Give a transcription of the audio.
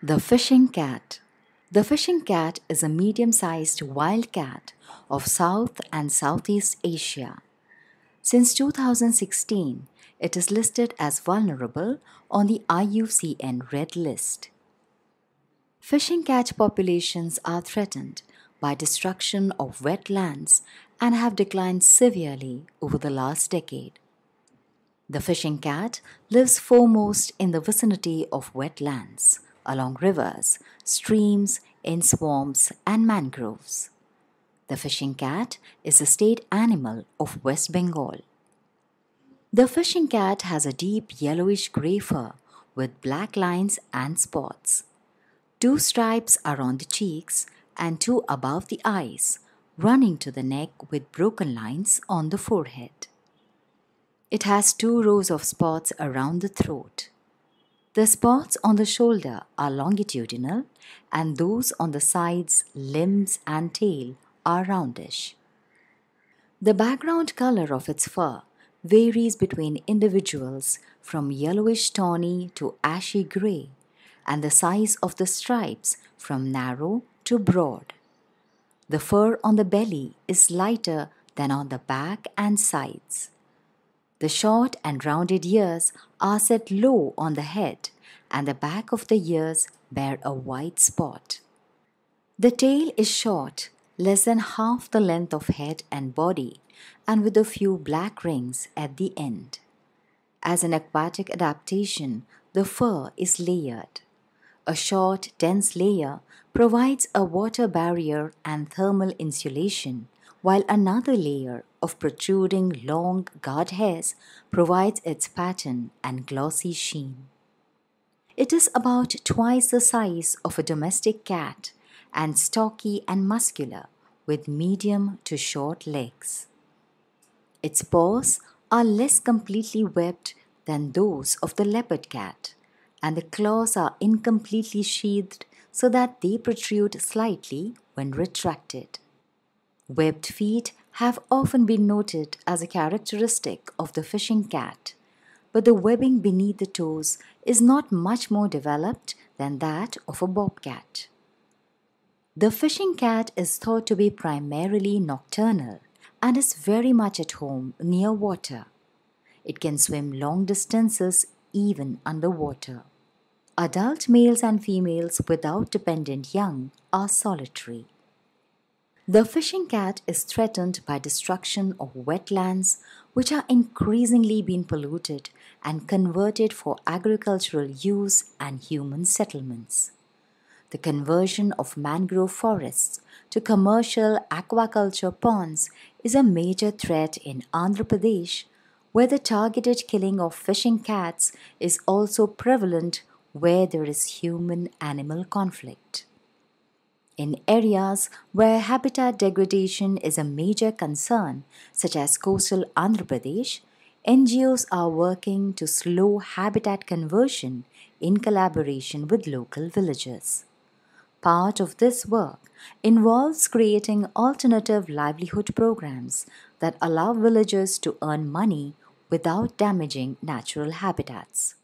The Fishing Cat The fishing cat is a medium-sized wild cat of South and Southeast Asia. Since 2016, it is listed as vulnerable on the IUCN Red List. Fishing cat populations are threatened by destruction of wetlands and have declined severely over the last decade. The fishing cat lives foremost in the vicinity of wetlands along rivers, streams, in swamps, and mangroves. The fishing cat is the state animal of West Bengal. The fishing cat has a deep yellowish gray fur with black lines and spots. Two stripes are on the cheeks and two above the eyes, running to the neck with broken lines on the forehead. It has two rows of spots around the throat. The spots on the shoulder are longitudinal and those on the sides, limbs and tail are roundish. The background color of its fur varies between individuals from yellowish tawny to ashy gray and the size of the stripes from narrow to broad. The fur on the belly is lighter than on the back and sides. The short and rounded ears are set low on the head, and the back of the ears bear a white spot. The tail is short, less than half the length of head and body, and with a few black rings at the end. As an aquatic adaptation, the fur is layered. A short, dense layer provides a water barrier and thermal insulation, while another layer of protruding long guard hairs provides its pattern and glossy sheen. It is about twice the size of a domestic cat and stocky and muscular with medium to short legs. Its paws are less completely webbed than those of the leopard cat, and the claws are incompletely sheathed so that they protrude slightly when retracted. Webbed feet have often been noted as a characteristic of the fishing cat, but the webbing beneath the toes is not much more developed than that of a bobcat. The fishing cat is thought to be primarily nocturnal and is very much at home near water. It can swim long distances even underwater. Adult males and females without dependent young are solitary. The fishing cat is threatened by destruction of wetlands which are increasingly being polluted and converted for agricultural use and human settlements. The conversion of mangrove forests to commercial aquaculture ponds is a major threat in Andhra Pradesh where the targeted killing of fishing cats is also prevalent where there is human-animal conflict in areas where habitat degradation is a major concern, such as coastal Andhra Pradesh, NGOs are working to slow habitat conversion in collaboration with local villagers. Part of this work involves creating alternative livelihood programs that allow villagers to earn money without damaging natural habitats.